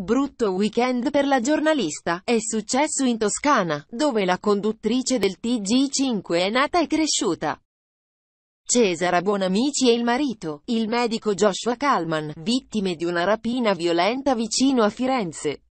Brutto weekend per la giornalista, è successo in Toscana, dove la conduttrice del TG5 è nata e cresciuta. Cesara Buonamici e il marito, il medico Joshua Kalman, vittime di una rapina violenta vicino a Firenze.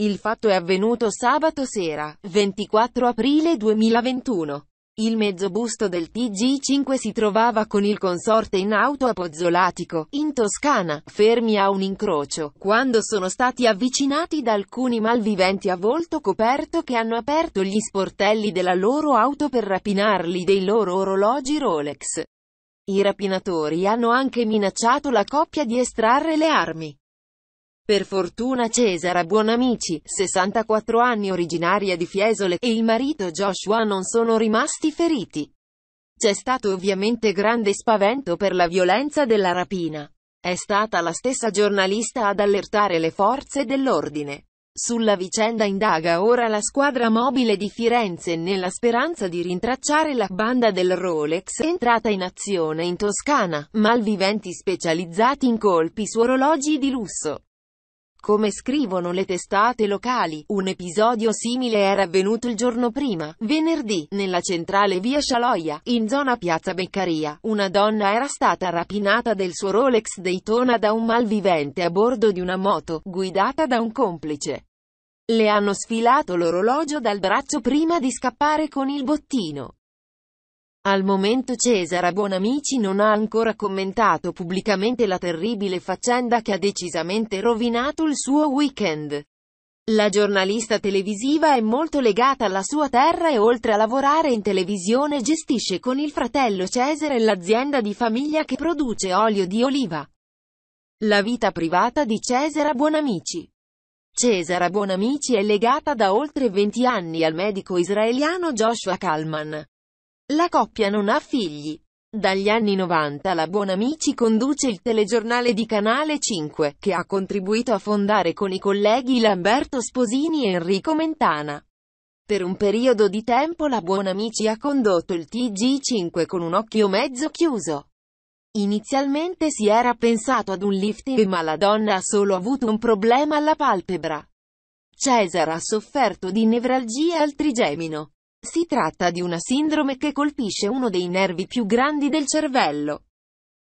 Il fatto è avvenuto sabato sera, 24 aprile 2021. Il mezzobusto del TG5 si trovava con il consorte in auto a Pozzolatico, in Toscana, fermi a un incrocio, quando sono stati avvicinati da alcuni malviventi a volto coperto che hanno aperto gli sportelli della loro auto per rapinarli dei loro orologi Rolex. I rapinatori hanno anche minacciato la coppia di estrarre le armi. Per fortuna Cesara Buonamici, 64 anni originaria di Fiesole, e il marito Joshua non sono rimasti feriti. C'è stato ovviamente grande spavento per la violenza della rapina. È stata la stessa giornalista ad allertare le forze dell'ordine. Sulla vicenda indaga ora la squadra mobile di Firenze nella speranza di rintracciare la banda del Rolex entrata in azione in Toscana, malviventi specializzati in colpi su orologi di lusso. Come scrivono le testate locali, un episodio simile era avvenuto il giorno prima, venerdì, nella centrale via Scialoia, in zona piazza Beccaria. Una donna era stata rapinata del suo Rolex Daytona da un malvivente a bordo di una moto, guidata da un complice. Le hanno sfilato l'orologio dal braccio prima di scappare con il bottino. Al momento Cesara Buonamici non ha ancora commentato pubblicamente la terribile faccenda che ha decisamente rovinato il suo weekend. La giornalista televisiva è molto legata alla sua terra e oltre a lavorare in televisione gestisce con il fratello Cesare l'azienda di famiglia che produce olio di oliva. La vita privata di Cesara Buonamici Cesara Buonamici è legata da oltre 20 anni al medico israeliano Joshua Kalman. La coppia non ha figli. Dagli anni 90 la Buonamici conduce il telegiornale di Canale 5, che ha contribuito a fondare con i colleghi Lamberto Sposini e Enrico Mentana. Per un periodo di tempo la Buonamici ha condotto il TG5 con un occhio mezzo chiuso. Inizialmente si era pensato ad un lifting ma la donna ha solo avuto un problema alla palpebra. Cesar ha sofferto di nevralgia al trigemino. Si tratta di una sindrome che colpisce uno dei nervi più grandi del cervello.